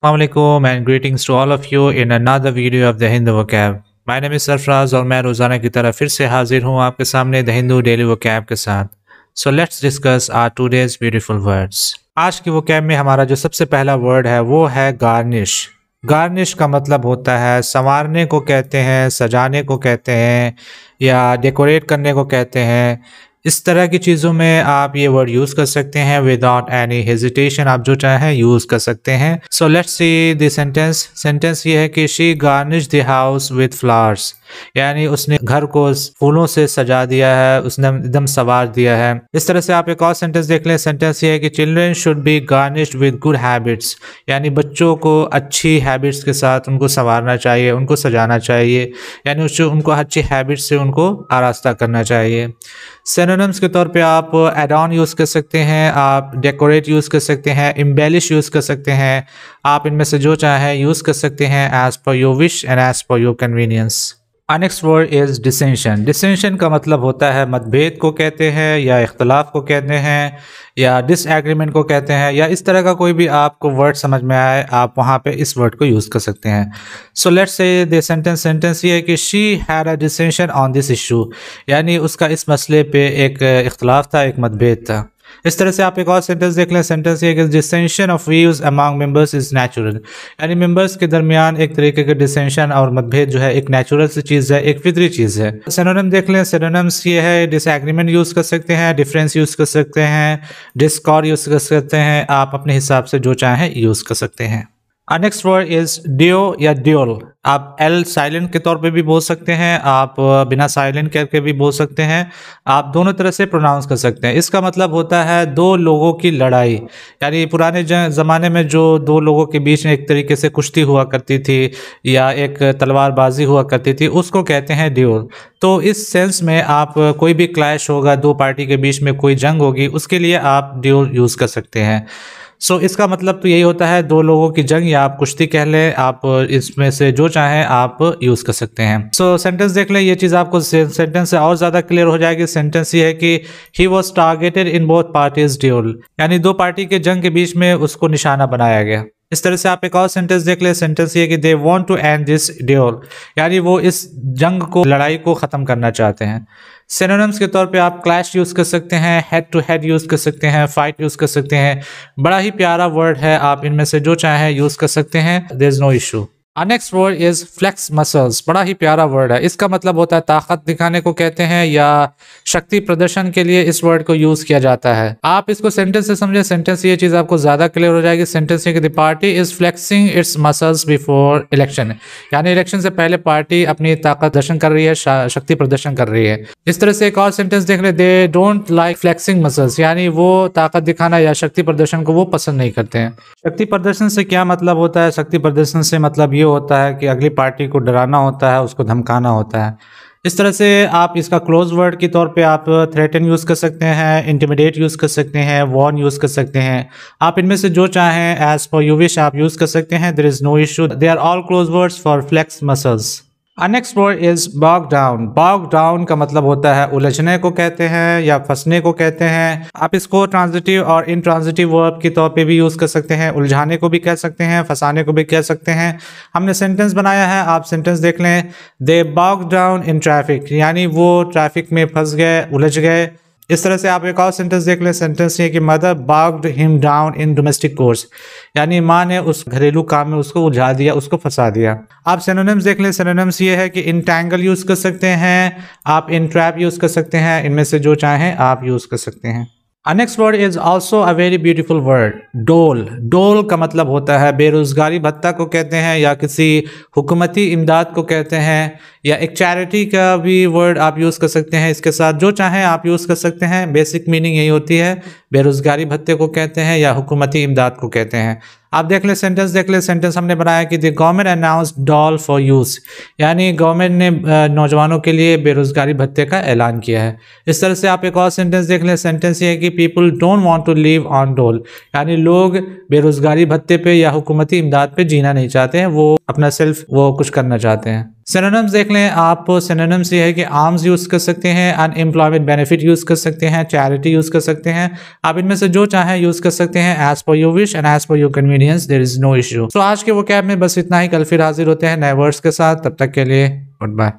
Assalamualaikum and greetings to all of you in another video of the Hindu vocab. My name is Sarfraz और मैं रोज़ाना की तरह फिर से हाजिर हूँ आपके सामने द हिंदू डेली वोकैब के साथ so let's discuss our today's beautiful words आज की वोकैब में हमारा जो सबसे पहला वर्ड है वो है गार्निश गार्निश का मतलब होता है संवारने को कहते हैं सजाने को कहते हैं या डेकोरेट करने को कहते हैं इस तरह की चीज़ों में आप ये वर्ड यूज़ कर सकते हैं विदाउट एनी हेजिटेशन आप जो चाहें यूज़ कर सकते हैं so let's see sentence sentence sentence ये है कि she garnish the house with flowers यानी उसने घर को फूलों से सजा दिया है उसने एकदम सवार दिया है इस तरह से आप एक और सेंटेंस देख लें सेंटेंस ये है कि children should be garnish with good habits यानी बच्चों को अच्छी हैबिट्स के साथ उनको संवारना चाहिए उनको सजाना चाहिए यानी उससे उनको अच्छी हैबिट से उनको आरास्ता करना चाहिए सेनोनम्स के तौर पे आप एड ऑन यूज़ कर सकते हैं आप डेकोरेट यूज़ कर सकते हैं एम्बेलिश यूज़ कर सकते हैं आप इनमें से जो चाहें यूज़ कर सकते हैं as per your wish and as per your convenience next word is dissension dissension का मतलब होता है मतभेद को कहते हैं या इख्तलाफ को कहते हैं या डिसएग्रीमेंट को कहते हैं या इस तरह का कोई भी आपको वर्ड समझ में आए आप वहाँ पे इस वर्ड को यूज़ कर सकते हैं so let's say they sentence sentence ये है कि she had a dissension on this issue यानी उसका इस मसले पे एक इख्तलाफ था एक मतभेद था इस तरह से आप एक और सेंटेंस देख लें सेंटेंस ये कि dissension of views among members is natural यानी मेंबर्स के दरमियान एक तरीके के डिसेंशन और मतभेद जो है एक नेचुरल सी चीज़ है एक फितरी चीज़ है सेनोनम देख लें सेनोनम्स ये है डिसएग्रीमेंट यूज़ कर सकते हैं डिफरेंस यूज़ कर सकते हैं डिस्कॉर्ड यूज़ कर सकते हैं आप अपने हिसाब से जो चाहें यूज़ कर सकते हैं नेक्स्ट वर्ड इज डियो या ड्योल आप एल साइलेंट के तौर पे भी बोल सकते हैं आप बिना साइलेंट करके भी बोल सकते हैं आप दोनों तरह से प्रोनाउंस कर सकते हैं इसका मतलब होता है दो लोगों की लड़ाई यानी पुराने ज़माने में जो दो लोगों के बीच में एक तरीके से कुश्ती हुआ करती थी या एक तलवारबाजी हुआ करती थी उसको कहते हैं ड्योल तो इस सेंस में आप कोई भी क्लैश होगा दो पार्टी के बीच में कोई जंग होगी उसके लिए आप ड्योल यूज़ कर सकते हैं सो so, इसका मतलब तो यही होता है दो लोगों की जंग या आप कुश्ती कह लें आप इसमें से जो चाहें आप यूज कर सकते हैं सो so, सेंटेंस देख लें ये चीज आपको सेंटेंस से और ज्यादा क्लियर हो जाएगी सेंटेंस ये है कि he was targeted in both parties duel यानी दो पार्टी के जंग के बीच में उसको निशाना बनाया गया इस तरह से आप एक और सेंटेंस देख ले सेंटेंस ये कि they want to end this duel यानी वो इस जंग को लड़ाई को ख़त्म करना चाहते हैं सेनोनम्स के तौर पे आप क्लैश यूज़ कर सकते हैं हेड टू हेड यूज़ कर सकते हैं फाइट यूज़ कर सकते हैं बड़ा ही प्यारा वर्ड है आप इनमें से जो चाहें यूज़ कर सकते हैं there is no issue Our next word is flex muscles. बड़ा ही प्यारा वर्ड है इसका मतलब होता है ताकत दिखाने को कहते हैं या शक्ति प्रदर्शन के लिए इस वर्ड को यूज किया जाता है आप इसको सेंटेंस से समझे सेंटेंस ये चीज आपको ज्यादा क्लियर हो जाएगी सेंटेंस ये कि party is flexing its muscles before election यानी इलेक्शन से पहले पार्टी अपनी ताकत दर्शन कर रही है शक्ति प्रदर्शन कर रही है इस तरह से एक और सेंटेंस देख रहे they don't like flexing muscles यानी वो ताकत दिखाना या शक्ति प्रदर्शन को वो पसंद नहीं करते हैं शक्ति प्रदर्शन से क्या मतलब होता है शक्ति प्रदर्शन से मतलब ये जो होता है कि अगली पार्टी को डराना होता है उसको धमकाना होता है इस तरह से आप इसका क्लोज वर्ड के तौर पे आप थ्रेटन यूज़ कर सकते हैं इंटिमिडेट यूज़ कर सकते हैं वॉर्न यूज़ कर सकते हैं आप इनमें से जो चाहें एज़ पर यू विश आप यूज़ कर सकते हैं there is no issue they are all close words for flex muscles and next word is bog down bog down का मतलब होता है उलझने को कहते हैं या फंसने को कहते हैं आप इसको ट्रांजिटिव और इन ट्रांजिटिव वर्ब के तौर पे भी यूज़ कर सकते हैं उलझाने को भी कह सकते हैं फंसाने को भी कह सकते हैं हमने सेंटेंस बनाया है आप सेंटेंस देख लें they bog down in traffic यानी वो ट्रैफिक में फंस गए उलझ गए इस तरह से आप एक और सेंटेंस देख लें सेंटेंस ये कि mother bogged him down in domestic chores यानी माँ ने उस घरेलू काम में उसको उलझा दिया उसको फंसा दिया आप सेनोनिम्स देख लें सेनोनिम्स ये है कि टैंगल यूज़ कर सकते हैं आप इन ट्रैप यूज़ कर सकते हैं इनमें से जो चाहें आप यूज़ कर सकते हैं word is also a very beautiful word dole dole का मतलब होता है बेरोज़गारी भत्ता को कहते हैं या किसी हुकूमती इमदाद को कहते हैं या एक चैरिटी का भी वर्ड आप यूज़ कर सकते हैं इसके साथ जो चाहें आप यूज़ कर सकते हैं बेसिक मीनिंग यही होती है बेरोज़गारी भत्ते को कहते हैं या हुकूमती इमदाद को कहते हैं आप देख ले सेंटेंस देख ले सेंटेंस हमने बनाया कि the government announce dole for youth यानी गवर्नमेंट ने नौजवानों के लिए बेरोजगारी भत्ते का ऐलान किया है इस तरह से आप एक और सेंटेंस देख लें सेंटेंस ये है कि people don't want to live on dole यानी लोग बेरोजगारी भत्ते पे या हुकूमती इमदाद पे जीना नहीं चाहते हैं वो अपना सेल्फ वो कुछ करना चाहते हैं सिनोनम्स देख लें आप सिनोनम्स ये है कि आर्म्स यूज़ कर सकते हैं अनएम्प्लॉयमेंट बेनिफिट यूज़ कर सकते हैं चैरिटी यूज़ कर सकते हैं आप इनमें से जो चाहें यूज़ कर सकते हैं as per you wish and as per you convenience there is no issue तो आज के वो कैब में बस इतना ही कल फिर हाजिर होते हैं नए वर्ड्स के साथ तब तक के लिए गुड बाय